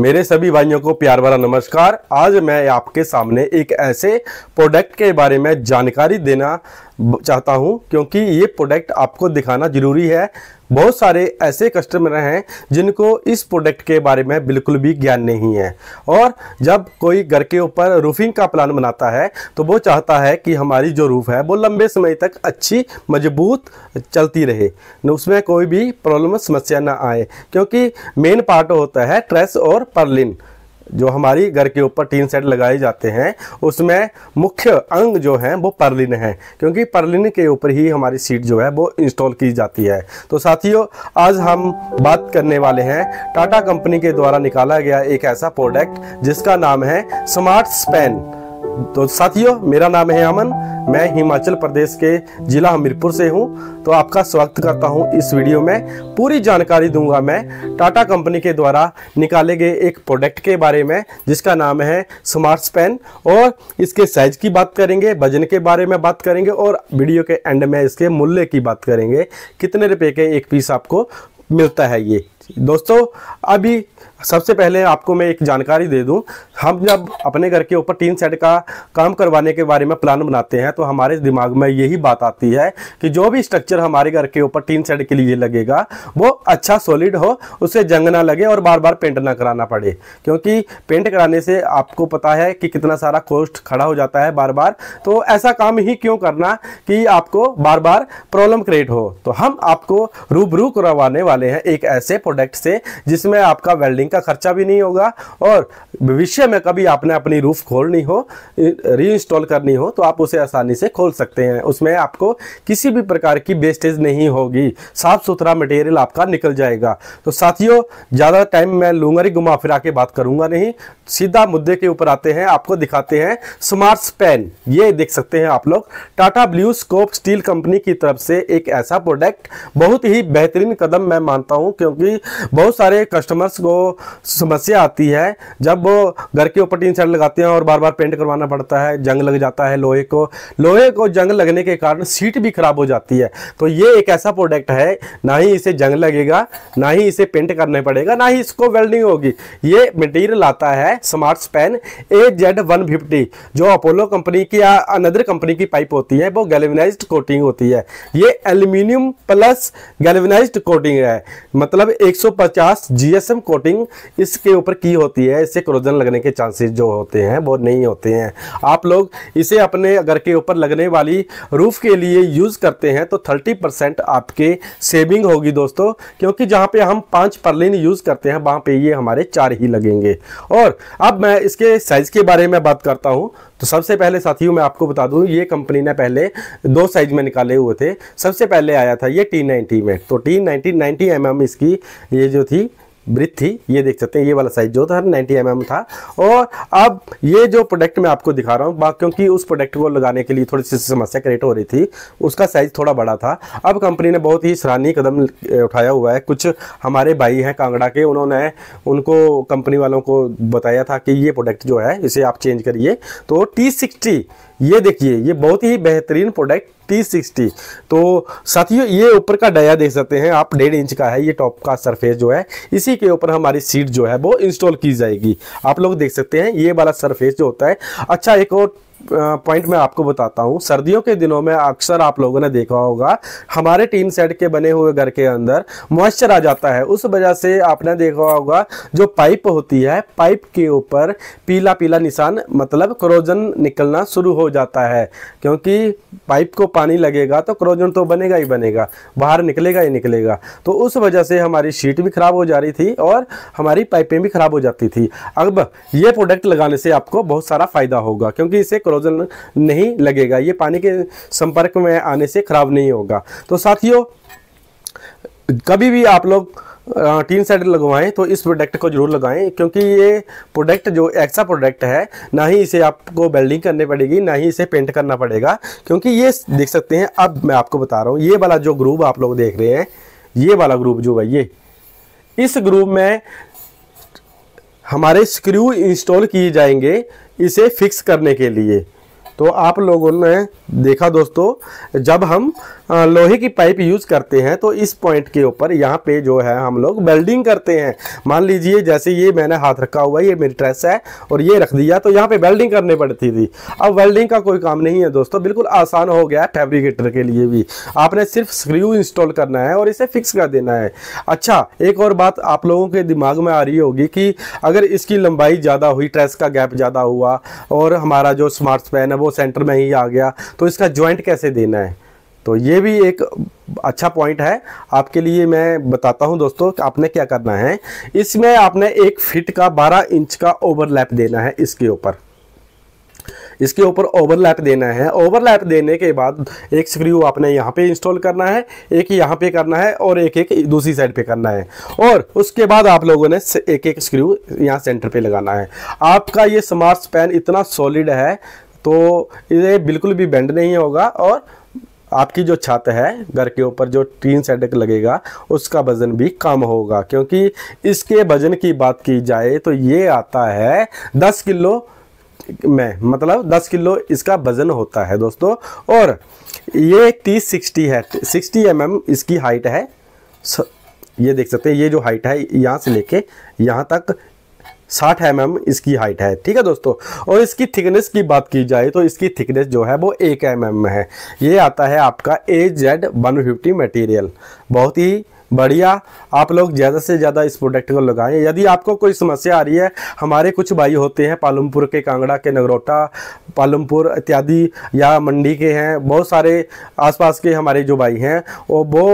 मेरे सभी भाइयों को प्यार भरा नमस्कार आज मैं आपके सामने एक ऐसे प्रोडक्ट के बारे में जानकारी देना चाहता हूं क्योंकि ये प्रोडक्ट आपको दिखाना ज़रूरी है बहुत सारे ऐसे कस्टमर हैं जिनको इस प्रोडक्ट के बारे में बिल्कुल भी ज्ञान नहीं है और जब कोई घर के ऊपर रूफिंग का प्लान बनाता है तो वो चाहता है कि हमारी जो रूफ़ है वो लंबे समय तक अच्छी मजबूत चलती रहे उसमें कोई भी प्रॉब्लम समस्या ना आए क्योंकि मेन पार्ट होता है ट्रेस और परलिन जो हमारी घर के ऊपर टीन सेट लगाए जाते हैं उसमें मुख्य अंग जो है वो पर्लिन है क्योंकि पर्लिन के ऊपर ही हमारी सीट जो है वो इंस्टॉल की जाती है तो साथियों आज हम बात करने वाले हैं टाटा कंपनी के द्वारा निकाला गया एक ऐसा प्रोडक्ट जिसका नाम है स्मार्ट स्पेन तो साथियों मेरा नाम है अमन मैं हिमाचल प्रदेश के ज़िला हमीरपुर से हूं तो आपका स्वागत करता हूं इस वीडियो में पूरी जानकारी दूंगा मैं टाटा कंपनी के द्वारा निकाले गए एक प्रोडक्ट के बारे में जिसका नाम है स्मार्ट स्पेन और इसके साइज़ की बात करेंगे वजन के बारे में बात करेंगे और वीडियो के एंड में इसके मूल्य की बात करेंगे कितने रुपये के एक पीस आपको मिलता है ये दोस्तों अभी सबसे पहले आपको मैं एक जानकारी दे दूं हम जब अपने घर के ऊपर टीन सेट का काम करवाने के बारे में प्लान बनाते हैं तो हमारे दिमाग में यही बात आती है कि जो भी स्ट्रक्चर हमारे घर के ऊपर टीन सेट के लिए लगेगा वो अच्छा सॉलिड हो उसे जंग ना लगे और बार बार पेंट ना कराना पड़े क्योंकि पेंट कराने से आपको पता है कि कितना सारा कॉस्ट खड़ा हो जाता है बार बार तो ऐसा काम ही क्यों करना कि आपको बार बार प्रॉब्लम क्रिएट हो तो हम आपको रूबरू करवाने वाले हैं एक ऐसे प्रोडक्ट प्रोडक्ट से जिसमें आपका वेल्डिंग का खर्चा भी नहीं होगा और भविष्य में कभी आपने अपनी रूफ खोलनी हो इंस्टॉल करनी हो तो आप उसे आसानी से खोल सकते हैं उसमें आपको किसी भी प्रकार की वेस्टेज नहीं होगी साफ सुथरा मटेरियल आपका निकल जाएगा तो साथियों ज़्यादा टाइम मैं लूंगा ही घुमा फिरा के बात करूंगा नहीं सीधा मुद्दे के ऊपर आते हैं आपको दिखाते हैं स्मार्ट स्पेन ये देख सकते हैं आप लोग Tata blue scope steel company की तरफ से एक ऐसा प्रोडक्ट बहुत ही बेहतरीन कदम मैं मानता हूं क्योंकि बहुत सारे कस्टमर्स को समस्या आती है जब वो घर के ऊपर टीन सेट लगाते हैं और बार बार पेंट करवाना पड़ता है जंग लग जाता है लोहे को लोहे को जंग लगने के कारण सीट भी खराब हो जाती है तो ये एक ऐसा प्रोडक्ट है ना ही इसे जंग लगेगा ना ही इसे पेंट करना पड़ेगा ना ही इसको वेल्डिंग होगी ये मटेरियल आता है smart span A Z one fifty जो अपोलो कंपनी की या अनदर कंपनी की पाइप होती है वो गैलवेनाइज कोटिंग होती है ये एल्यूमिनियम प्लस गैलवेनाइज कोटिंग है मतलब एक 150 जीएसएम कोटिंग इसके ऊपर की होती है इससे क्रोजन लगने के चांसेस जो होते हैं वो नहीं होते हैं आप लोग इसे अपने घर के ऊपर लगने वाली रूफ़ के लिए यूज़ करते हैं तो 30 परसेंट आपके सेविंग होगी दोस्तों क्योंकि जहां पे हम पांच परलिन यूज़ करते हैं वहां पे ये हमारे चार ही लगेंगे और अब मैं इसके साइज़ के बारे में बात करता हूँ तो सबसे पहले साथियों मैं आपको बता दूं ये कंपनी ने पहले दो साइज में निकाले हुए थे सबसे पहले आया था ये टी नाइन्टी में तो T ninety ninety M M इसकी ये जो थी ब्रिथ थी ये देख सकते हैं ये वाला साइज जो था नाइनटी एम mm था और अब ये जो प्रोडक्ट मैं आपको दिखा रहा हूँ क्योंकि उस प्रोडक्ट को लगाने के लिए थोड़ी सी समस्या क्रिएट हो रही थी उसका साइज थोड़ा बड़ा था अब कंपनी ने बहुत ही सराहनीय कदम उठाया हुआ है कुछ हमारे भाई हैं कांगड़ा के उन्होंने उनको कंपनी वालों को बताया था कि ये प्रोडक्ट जो है इसे आप चेंज करिए तो टी सिक्सटी ये देखिए ये बहुत ही बेहतरीन प्रोडक्ट टी सिक्सटी तो साथियों ये ऊपर का डया देख सकते हैं आप डेढ़ इंच का है ये टॉप का सरफेस जो है इसी के ऊपर हमारी सीट जो है वो इंस्टॉल की जाएगी आप लोग देख सकते हैं ये वाला सरफेस जो होता है अच्छा एक और पॉइंट मैं आपको बताता हूँ सर्दियों के दिनों में अक्सर आप लोगों ने देखा होगा हमारे टीन सेट के बने हुए घर के अंदर मॉइस्चर आ जाता है उस वजह से आपने देखा होगा जो पाइप होती है पाइप के ऊपर पीला पीला निशान मतलब क्रोजन निकलना शुरू हो जाता है क्योंकि पाइप को पानी लगेगा तो क्रोजन तो बनेगा ही बनेगा बाहर निकलेगा ही निकलेगा तो उस वजह से हमारी शीट भी खराब हो जा रही थी और हमारी पाइपें भी खराब हो जाती थी अब ये प्रोडक्ट लगाने से आपको बहुत सारा फायदा होगा क्योंकि इसे क्लोजन नहीं लगेगा ये पानी के संपर्क में आने से खराब नहीं होगा तो साथियों कभी भी आप लोग टीन सेट लगवाएं तो इस प्रोडक्ट को ज़रूर लगाएं क्योंकि ये प्रोडक्ट जो ऐसा प्रोडक्ट है ना ही इसे आपको वेल्डिंग करनी पड़ेगी ना ही इसे पेंट करना पड़ेगा क्योंकि ये देख सकते हैं अब मैं आपको बता रहा हूँ ये वाला जो ग्रुप आप लोग देख रहे हैं ये वाला ग्रुप जो है ये इस ग्रुप में हमारे स्क्रू इंस्टॉल किए जाएंगे इसे फिक्स करने के लिए तो आप लोगों ने देखा दोस्तों जब हम लोहे की पाइप यूज़ करते हैं तो इस पॉइंट के ऊपर यहाँ पे जो है हम लोग वेल्डिंग करते हैं मान लीजिए जैसे ये मैंने हाथ रखा हुआ है ये मेरी ट्रेस है और ये रख दिया तो यहाँ पे वेल्डिंग करने पड़ती थी अब वेल्डिंग का कोई काम नहीं है दोस्तों बिल्कुल आसान हो गया है फेब्रिकेटर के लिए भी आपने सिर्फ स्क्रू इंस्टॉल करना है और इसे फिक्स कर देना है अच्छा एक और बात आप लोगों के दिमाग में आ रही होगी कि अगर इसकी लंबाई ज़्यादा हुई ट्रेस का गैप ज़्यादा हुआ और हमारा जो स्मार्ट स्पैन है वो वो सेंटर में ही आ गया तो इसका ज्वाइंट कैसे देना है तो ये भी एक अच्छा पॉइंट है आपके लिए मैं बताता हूं दोस्तों कि आपने क्या करना है इसमें आपने एक फिट का 12 इंच का ओवरलैप देना है इसके ऊपर इसके ऊपर ओवरलैप देना है ओवरलैप देने के बाद एक स्क्रू आपने यहाँ पे इंस्टॉल करना है एक यहाँ पे करना है और एक एक दूसरी साइड पे करना है और उसके बाद आप लोगों ने एक एक स्क्रू यहाँ सेंटर पे लगाना है आपका ये स्मार्ट स्पैन इतना सॉलिड है तो ये बिल्कुल भी बेंड नहीं होगा और आपकी जो छत है घर के ऊपर जो टीन सेडक लगेगा उसका वजन भी कम होगा क्योंकि इसके वजन की बात की जाए तो ये आता है दस किलो में मतलब 10 किलो इसका वजन होता है दोस्तों और ये तीस सिक्सटी है 60 एम mm इसकी हाइट है ये देख सकते हैं ये जो हाइट है यहाँ से लेके यहाँ तक साठ एम एम इसकी हाइट है ठीक है दोस्तों और इसकी थिकनेस की बात की जाए तो इसकी थिकनेस जो है वो एक एम एम है ये आता है आपका A Z one fifty material बहुत ही बढ़िया आप लोग ज़्यादा से ज़्यादा इस प्रोडक्ट को लगाएं यदि आपको कोई समस्या आ रही है हमारे कुछ भाई होते हैं पालमपुर के कांगड़ा के नगरोटा पालमपुर इत्यादि या मंडी के हैं बहुत सारे आसपास के हमारे जो भाई हैं वो वो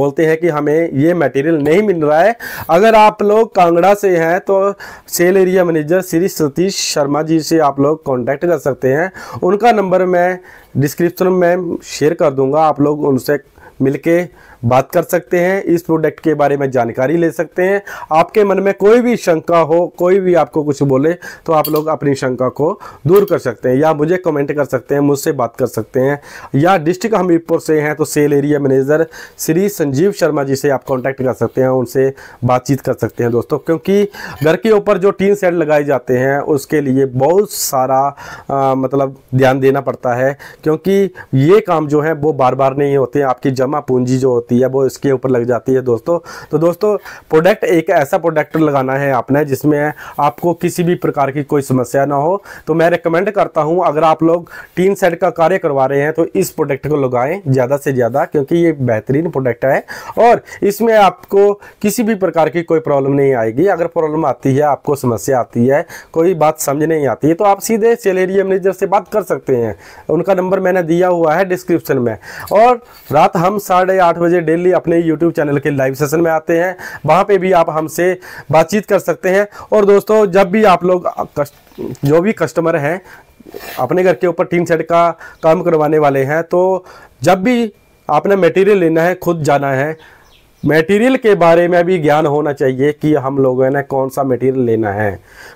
बोलते हैं कि हमें ये मटेरियल नहीं मिल रहा है अगर आप लोग कांगड़ा से हैं तो sale area manager Shri Satish Sharma ji से आप लोग कॉन्टैक्ट कर सकते हैं उनका नंबर मैं डिस्क्रिप्शन में शेयर कर दूँगा आप लोग उनसे मिलके बात कर सकते हैं इस प्रोडक्ट के बारे में जानकारी ले सकते हैं आपके मन में कोई भी शंका हो कोई भी आपको कुछ बोले तो आप लोग अपनी शंका को दूर कर सकते हैं या मुझे कमेंट कर सकते हैं मुझसे बात कर सकते हैं या डिस्ट्रिक्ट हमीरपुर से हैं तो sale area manager Shri Sanjeev Sharma ji से आप कॉन्टैक्ट कर सकते हैं उनसे बातचीत कर सकते हैं दोस्तों क्योंकि घर के ऊपर जो टीन सेट लगाए जाते हैं उसके लिए बहुत सारा आ, मतलब ध्यान देना पड़ता है क्योंकि ये काम जो है वो बार बार नहीं होते आपकी जम जमा पूंजी जो होती है वो इसके ऊपर लग जाती है दोस्तों तो दोस्तों प्रोडक्ट एक ऐसा प्रोडक्ट लगाना है आपने जिसमें आपको किसी भी प्रकार की कोई समस्या ना हो तो मैं रिकमेंड करता हूँ अगर आप लोग टीन सेट का कार्य करवा रहे हैं तो इस प्रोडक्ट को लगाएं ज़्यादा से ज़्यादा क्योंकि ये बेहतरीन प्रोडक्ट है और इसमें आपको किसी भी प्रकार की कोई प्रॉब्लम नहीं आएगी अगर प्रॉब्लम आती है आपको समस्या आती है कोई बात समझ नहीं आती है तो आप सीधे सेल एरिया मैनेजर से बात कर सकते हैं उनका नंबर मैंने दिया हुआ है डिस्क्रिप्शन में और रात हम हम साढ़े आठ बजे डेली अपने यूट्यूब चैनल के लाइव सेशन में आते हैं वहाँ पर भी आप हमसे बातचीत कर सकते हैं और दोस्तों जब भी आप लोग जो भी कस्टमर हैं अपने घर के ऊपर टीन सेट का काम करवाने वाले हैं तो जब भी आपने मटेरियल लेना है खुद जाना है मटेरियल के बारे में भी ज्ञान होना चाहिए कि हम लोगों ने कौन सा मटेरियल लेना है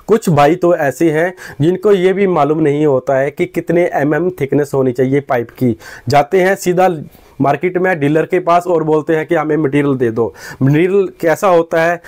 कुछ भाई तो ऐसे हैं जिनको ये भी मालूम नहीं होता है कि कितने एम mm थिकनेस होनी चाहिए पाइप की जाते हैं सीधा मार्केट में डीलर के पास और बोलते हैं कि हमें मटेरियल दे दो मटेरियल कैसा होता है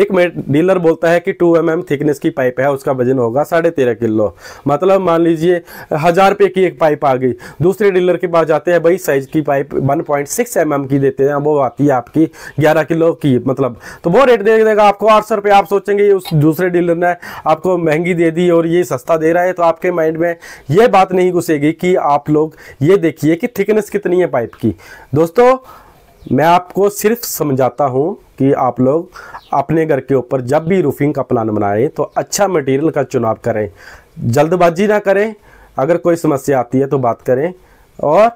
एक डीलर बोलता है कि टू एम mm थिकनेस की पाइप है उसका वजन होगा साढ़े तेरह किलो मतलब मान लीजिए हज़ार रुपये की एक पाइप आ गई दूसरे डीलर के पास जाते हैं भाई साइज़ की pipe one point six M M की देते हैं वो आती है आपकी ग्यारह किलो की मतलब तो वो रेट दे देगा आपको आठ सौ रुपये आप सोचेंगे उस दूसरे डीलर ने आपको महंगी दे दी और ये सस्ता दे रहा है तो आपके माइंड में ये बात नहीं घुसेगी कि आप लोग ये देखिए कि थिकनेस कितनी है पाइप की होगी दोस्तों मैं आपको सिर्फ समझाता हूँ कि आप लोग अपने घर के ऊपर जब भी रूफिंग का प्लान बनाएं तो अच्छा मटेरियल का चुनाव करें जल्दबाजी ना करें अगर कोई समस्या आती है तो बात करें और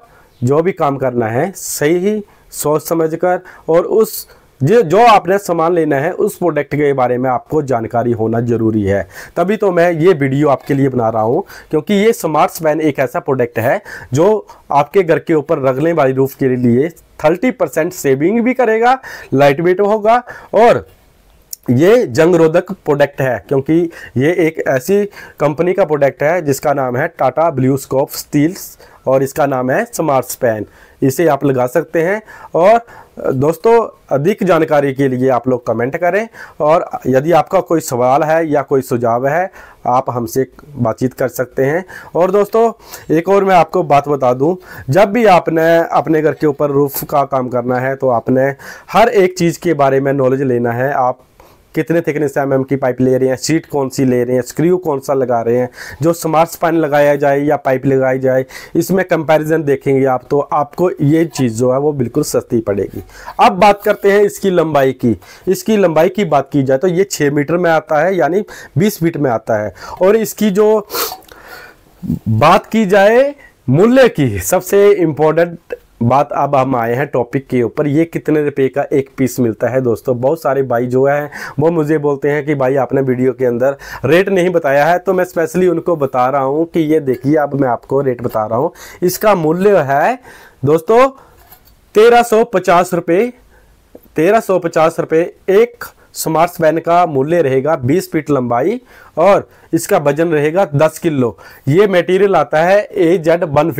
जो भी काम करना है सही ही सोच समझकर और उस जो जो आपने सामान लेना है उस प्रोडक्ट के बारे में आपको जानकारी होना ज़रूरी है तभी तो मैं ये वीडियो आपके लिए बना रहा हूँ क्योंकि ये स्मार्ट स्पैन एक ऐसा प्रोडक्ट है जो आपके घर के ऊपर रगने वाली रूफ के लिए थर्टी परसेंट सेविंग भी करेगा लाइट वेट होगा और ये जंग रोधक प्रोडक्ट है क्योंकि ये एक ऐसी कंपनी का प्रोडक्ट है जिसका नाम है टाटा ब्लू स्कोप स्टील्स और इसका नाम है स्मार्ट स्पैन इसे आप लगा सकते हैं और दोस्तों अधिक जानकारी के लिए आप लोग कमेंट करें और यदि आपका कोई सवाल है या कोई सुझाव है आप हमसे बातचीत कर सकते हैं और दोस्तों एक और मैं आपको बात बता दूं जब भी आपने अपने घर के ऊपर रूफ का काम करना है तो आपने हर एक चीज़ के बारे में नॉलेज लेना है आप कितने थिकनेस एम एम की पाइप ले रहे हैं सीट कौन सी ले रहे हैं स्क्रू कौन सा लगा रहे हैं जो स्मार्ट स्पाइन लगाया जाए या पाइप लगाई जाए इसमें कंपेरिजन देखेंगे आप तो आपको ये चीज़ जो है वो बिल्कुल सस्ती पड़ेगी अब बात करते हैं इसकी लंबाई की इसकी लंबाई की बात की जाए तो ये छः मीटर में आता है यानी बीस फीट में आता है और इसकी जो बात की जाए मूल्य की सबसे इम्पोर्टेंट बात अब हम आए हैं टॉपिक के ऊपर ये कितने रुपए का एक पीस मिलता है दोस्तों बहुत सारे भाई जो है वो मुझे बोलते हैं कि भाई आपने वीडियो के अंदर रेट नहीं बताया है तो मैं स्पेशली उनको बता रहा हूँ कि ये देखिए अब मैं आपको रेट बता रहा हूँ इसका मूल्य है दोस्तों तेरह सौ पचास रुपये तेरह सौ पचास रुपये एक स्मार्ट पेन का मूल्य रहेगा बीस फीट लंबाई और इसका वजन रहेगा 10 किलो ये मटेरियल आता है ए जेड वन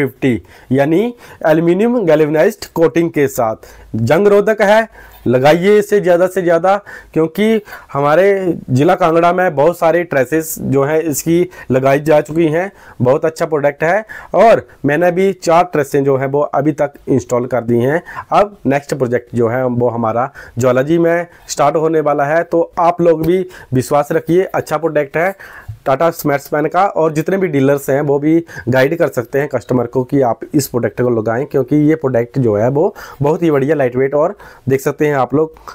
यानी एल्यूमिनियम गैल्वेनाइज्ड कोटिंग के साथ जंग रोधक है लगाइए इसे ज़्यादा से ज़्यादा क्योंकि हमारे ज़िला कांगड़ा में बहुत सारे ट्रेसेस जो हैं इसकी लगाई जा चुकी हैं बहुत अच्छा प्रोडक्ट है और मैंने भी चार ट्रेसें जो हैं वो अभी तक इंस्टॉल कर दी हैं अब नेक्स्ट प्रोजेक्ट जो है वो हमारा ज्वालाजी में स्टार्ट होने वाला है तो आप लोग भी विश्वास रखिए अच्छा प्रोडक्ट है है टाटा स्मैट्स का और जितने भी डीलर्स हैं वो भी गाइड कर सकते हैं कस्टमर को कि आप इस प्रोडक्ट को लगाएं क्योंकि ये प्रोडक्ट जो है वो बहुत ही बढ़िया लाइट वेट और देख सकते हैं आप लोग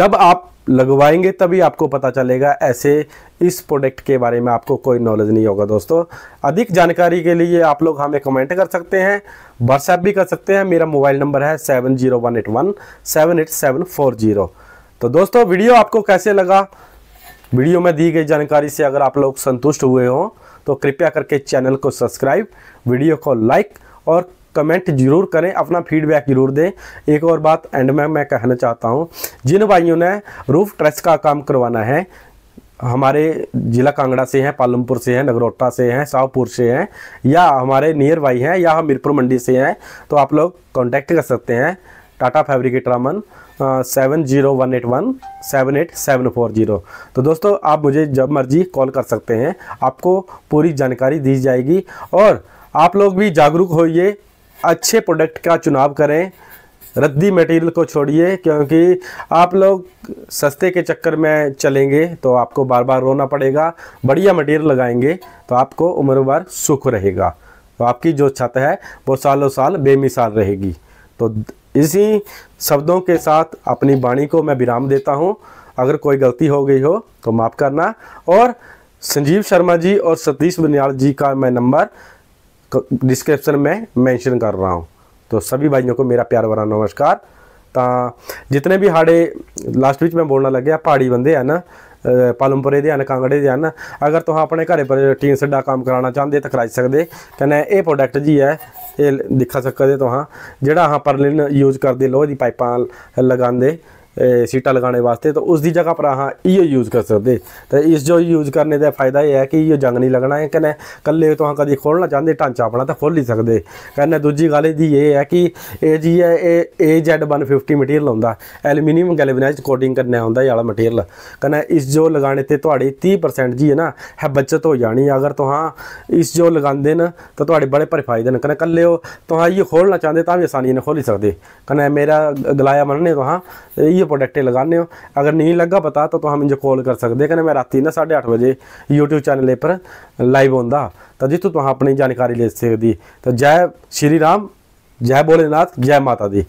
जब आप लगवाएंगे तभी आपको पता चलेगा ऐसे इस प्रोडक्ट के बारे में आपको कोई नॉलेज नहीं होगा दोस्तों अधिक जानकारी के लिए आप लोग हमें कमेंट कर सकते हैं व्हाट्सएप भी कर सकते हैं मेरा मोबाइल नंबर है सेवन तो दोस्तों वीडियो आपको कैसे लगा वीडियो में दी गई जानकारी से अगर आप लोग संतुष्ट हुए हों तो कृपया करके चैनल को सब्सक्राइब वीडियो को लाइक और कमेंट जरूर करें अपना फीडबैक जरूर दें एक और बात एंड में मैं कहना चाहता हूं जिन भाइयों ने रूफ ट्रेस का काम करवाना है हमारे जिला कांगड़ा से हैं पालमपुर से हैं नगरोटा से हैं शाहपुर से हैं या हमारे नियर बाई हैं या हम मीरपुर मंडी से हैं तो आप लोग कांटेक्ट कर सकते हैं Tata fabricator Aman seven zero one eight one seven eight seven four zero तो दोस्तों आप मुझे जब मर्जी कॉल कर सकते हैं आपको पूरी जानकारी दी जाएगी और आप लोग भी जागरूक होइए अच्छे प्रोडक्ट का चुनाव करें रद्दी मटेरियल को छोड़िए क्योंकि आप लोग सस्ते के चक्कर में चलेंगे तो आपको बार बार रोना पड़ेगा बढ़िया मटेरियल लगाएंगे तो आपको उम्र भर सुख रहेगा तो आपकी जो छत है वो सालों साल बेमिसाल रहेगी तो इसी शब्दों के साथ अपनी वाणी को मैं विराम देता हूँ अगर कोई गलती हो गई हो तो माफ़ करना और संजीव शर्मा जी और सतीश बनियाल जी का मैं नंबर डिस्क्रिप्शन में मेंशन कर रहा हूँ तो सभी भाइयों को मेरा प्यार भरा नमस्कार ਤਾਂ जितने भी हाड़े लास्ट ਵਿੱਚ में बोलना लगे पहाड़ी बंदे है ना ਪਾਲਮਪੁਰੇ ਦੇ ਹਨ ਕਾਂਗੜੇ ਦੇ ਹਨ ਅਗਰ ਤੁਸੀਂ ਆਪਣੇ ਘਰੇ ਪਰ ਟੀਨ ਸੱਡਾ ਕੰਮ ਕਰਾਉਣਾ ਚਾਹੁੰਦੇ ਤਾਂ ਕਰਾਈ ਸਕਦੇ ਕਹਿੰਦੇ ਇਹ ਪ੍ਰੋਡਕਟ ਜੀ ਹੈ ਇਹ ਦਿਖਾ ਸਕਦੇ ਤੁਸੀਂ ਜਿਹੜਾ ਆਹ ਪਰਲਿਨ ਯੂਜ਼ ਕਰਦੇ ਲੋਹੇ ਦੀ ਪਾਈਪਾਂ ਲਗਾਉਂਦੇ ਸੀਟਾਂ ਲਗਾਣੇ ਵਾਸਤੇ ਤਾਂ ਉਸ ਦੀ ਜਗ੍ਹਾ ਪਰ ਆਹਾਂ ਇਹ ਯੂਜ਼ ਕਰ ਸਕਦੇ ਤੇ ਇਸ ਜੋ ਯੂਜ਼ ਕਰਨੇ ਦਾ ਫਾਇਦਾ ਇਹ ਹੈ ਕਿ ਇਹ ਜੰਗ ਨਹੀਂ ਲੱਗਣਾ ਹੈ ਕਹਿੰਦੇ ਕੱਲੇ ਤੋਂ ਕਦੀ ਖੋਲਣਾ ਚਾਹੁੰਦੇ ਢਾਂਚਾ ਆਪਣਾ ਤਾਂ ਖੋਲ ਹੀ ਸਕਦੇ ਕਹਿੰਦੇ ਦੂਜੀ ਗੱਲ ਦੀ ਇਹ ਹੈ ਕਿ ਇਹ ਜੀ ਹੈ ਇਹ AZ 150 ਮਟੀਰੀਅਲ ਹੁੰਦਾ ਐਲੂਮੀਨੀਅਮ ਗੈਲਵਨਾਈਜ਼ਡ ਕੋਟਿੰਗ ਕਰਨਾ ਹੁੰਦਾ ਇਹ ਵਾਲਾ ਮਟੀਰੀਅਲ ਕਹਿੰਦੇ ਇਸ ਜੋ ਲਗਾਣੇ ਤੇ ਤੁਹਾਡੀ 30% ਜੀ ਹੈ ਨਾ ਹੈ ਬਚਤ ਹੋ ਜਾਣੀ ਅਗਰ ਤੁਹਾਂ ਇਸ ਜੋ ਲਗਾਉਂਦੇ ਨਾ ਤਾਂ ਤੁਹਾਡੇ ਬੜੇ ਭਰੇ ਫਾਇਦੇ ਨੇ ਕਹਿੰਦੇ ਕੱਲੇ ਉਹ ਤੁਹਾਂ ਇਹ ਖੋਲਣਾ ਚਾਹੁੰਦੇ ਤਾਂ ਵੀ ਆਸਾਨੀ ਨਾਲ ਖੋਲ ਹੀ ਸਕਦੇ ਕਹਿੰਦੇ ਮੇਰਾ ਗਲਾਇਆ ਮੰਨਨੇ ਤੁਹਾਂ ਇਹ जो प्रोडक्ट लगाने अगर नहीं लगा पता तो, तुम तो हम कॉल कर सकते कहीं मैं राती ना साढ़े अठ बजे यूट्यूब चैनल पर लाइव आंता तो जितों तुम अपनी जानकारी ले सकती तो जय श्री राम जय भोलेनाथ जय माता दी